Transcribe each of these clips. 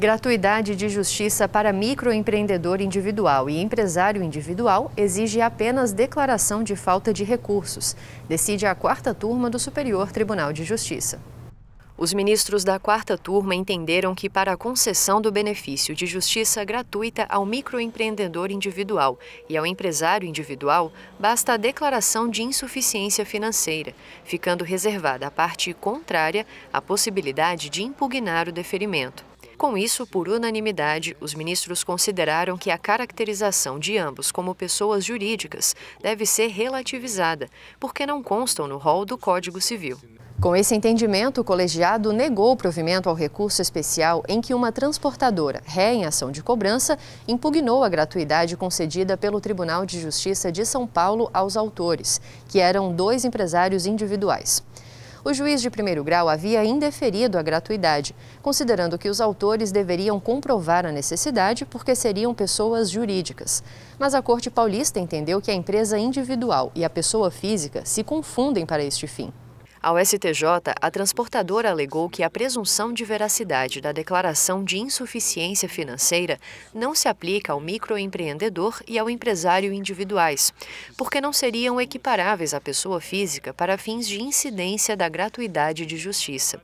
Gratuidade de justiça para microempreendedor individual e empresário individual exige apenas declaração de falta de recursos, decide a quarta turma do Superior Tribunal de Justiça. Os ministros da quarta turma entenderam que, para a concessão do benefício de justiça gratuita ao microempreendedor individual e ao empresário individual, basta a declaração de insuficiência financeira, ficando reservada à parte contrária a possibilidade de impugnar o deferimento. Com isso, por unanimidade, os ministros consideraram que a caracterização de ambos como pessoas jurídicas deve ser relativizada, porque não constam no rol do Código Civil. Com esse entendimento, o colegiado negou o provimento ao recurso especial em que uma transportadora, ré em ação de cobrança, impugnou a gratuidade concedida pelo Tribunal de Justiça de São Paulo aos autores, que eram dois empresários individuais o juiz de primeiro grau havia indeferido a gratuidade, considerando que os autores deveriam comprovar a necessidade porque seriam pessoas jurídicas. Mas a Corte Paulista entendeu que a empresa individual e a pessoa física se confundem para este fim. Ao STJ, a transportadora alegou que a presunção de veracidade da declaração de insuficiência financeira não se aplica ao microempreendedor e ao empresário individuais, porque não seriam equiparáveis à pessoa física para fins de incidência da gratuidade de justiça.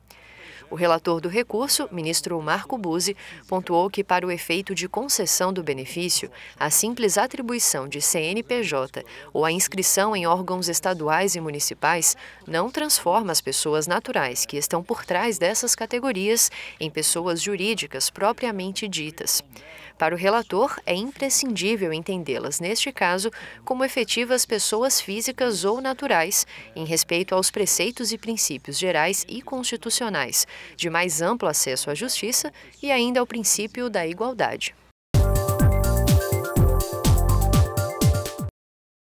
O relator do recurso, ministro Marco Buzzi, pontuou que, para o efeito de concessão do benefício, a simples atribuição de CNPJ ou a inscrição em órgãos estaduais e municipais não transforma as pessoas naturais que estão por trás dessas categorias em pessoas jurídicas propriamente ditas. Para o relator, é imprescindível entendê-las, neste caso, como efetivas pessoas físicas ou naturais, em respeito aos preceitos e princípios gerais e constitucionais, de mais amplo acesso à justiça e ainda ao princípio da igualdade.